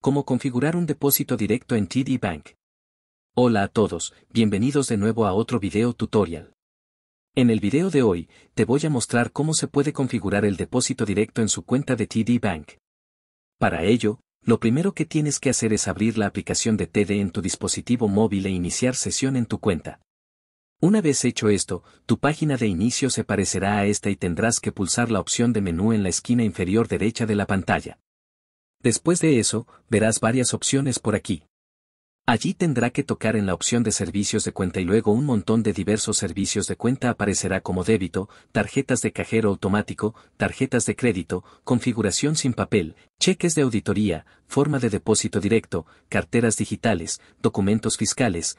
Cómo configurar un depósito directo en TD Bank. Hola a todos, bienvenidos de nuevo a otro video tutorial. En el video de hoy, te voy a mostrar cómo se puede configurar el depósito directo en su cuenta de TD Bank. Para ello, lo primero que tienes que hacer es abrir la aplicación de TD en tu dispositivo móvil e iniciar sesión en tu cuenta. Una vez hecho esto, tu página de inicio se parecerá a esta y tendrás que pulsar la opción de menú en la esquina inferior derecha de la pantalla. Después de eso, verás varias opciones por aquí. Allí tendrá que tocar en la opción de servicios de cuenta y luego un montón de diversos servicios de cuenta aparecerá como débito, tarjetas de cajero automático, tarjetas de crédito, configuración sin papel, cheques de auditoría, forma de depósito directo, carteras digitales, documentos fiscales,